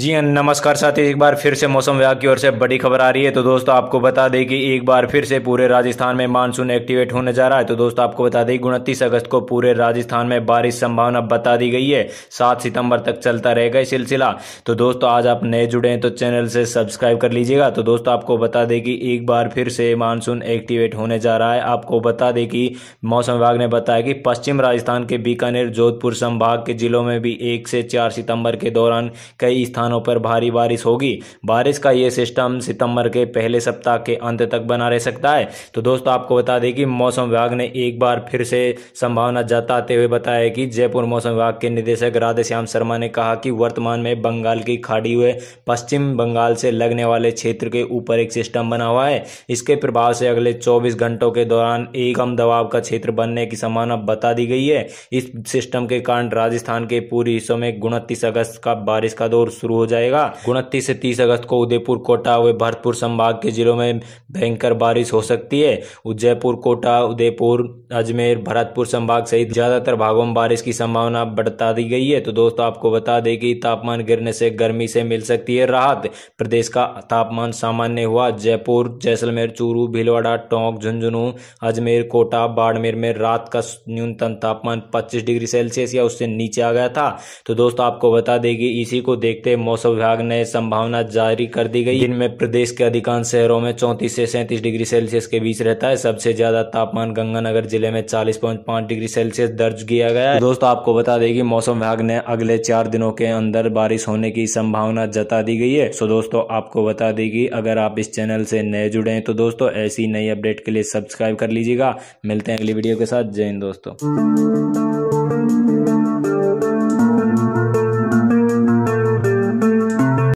जी हाँ नमस्कार साथी एक बार फिर से मौसम विभाग की ओर से बड़ी खबर आ रही है तो दोस्तों आपको बता दें कि एक बार फिर से पूरे राजस्थान में मानसून एक्टिवेट होने जा रहा है तो दोस्तों आपको बता दें उनतीस अगस्त को पूरे राजस्थान में बारिश संभावना बता दी गई है सात सितंबर तक चलता रहेगा ये सिलसिला तो दोस्तों आज आप नए जुड़े हैं तो चैनल से सब्सक्राइब कर लीजिएगा तो दोस्तों आपको बता दें कि एक बार फिर से मानसून एक्टिवेट होने जा रहा है आपको बता दें कि मौसम विभाग ने बताया कि पश्चिम राजस्थान के बीकानेर जोधपुर संभाग के जिलों में भी एक से चार सितंबर के दौरान कई स्थान स्थानों पर भारी बारिश होगी बारिश का ये सिस्टम सितंबर के पहले सप्ताह के अंत तक बना रह सकता है तो दोस्तों आपको बता दें कि मौसम विभाग ने एक बार फिर से संभावना जताते हुए बताया कि जयपुर मौसम विभाग के निदेशक राधेश्याम शर्मा ने कहा कि वर्तमान में बंगाल की खाड़ी हुए पश्चिम बंगाल से लगने वाले क्षेत्र के ऊपर एक सिस्टम बना हुआ है इसके प्रभाव से अगले 24 घंटों के दौरान एक कम दबाव का क्षेत्र बनने की संभावना बता दी गई है इस सिस्टम के कारण राजस्थान के पूर्वी हिस्सों में उनतीस अगस्त का बारिश का दौर शुरू हो जाएगा उनतीस से तीस अगस्त को उदयपुर कोटा व भरतपुर संभाग के जिलों में भयंकर बारिश हो सकती है उदयपुर कोटा उदयपुर अजमेर भरतपुर संभाग सहित ज्यादातर भागों में बारिश की संभावना बढ़ता दी गई है तो दोस्तों आपको बता दें कि तापमान गिरने से गर्मी से मिल सकती है राहत प्रदेश का तापमान सामान्य हुआ जयपुर जैसलमेर चूरू भीलवाड़ा टोंक झुंझुनू अजमेर कोटा बाड़मेर में रात का न्यूनतम तापमान 25 डिग्री सेल्सियस या उससे नीचे आ गया था तो दोस्तों आपको बता देगी इसी को देखते मौसम विभाग ने संभावना जारी कर दी गई इनमें प्रदेश के अधिकांश शहरों में चौतीस से सैंतीस डिग्री सेल्सियस के बीच रहता है सबसे ज्यादा तापमान गंगानगर जिले में चालीस पॉइंट पांच डिग्री सेल्सियस दर्ज किया गया है दोस्तों आपको बता दें कि मौसम विभाग ने अगले चार दिनों के अंदर बारिश होने की संभावना जता दी गई है सो दोस्तों आपको बता दें कि अगर आप इस चैनल से नए जुड़े हैं तो दोस्तों ऐसी नई अपडेट के लिए सब्सक्राइब कर लीजिएगा मिलते हैं अगली वीडियो के साथ जय हिंद दोस्तों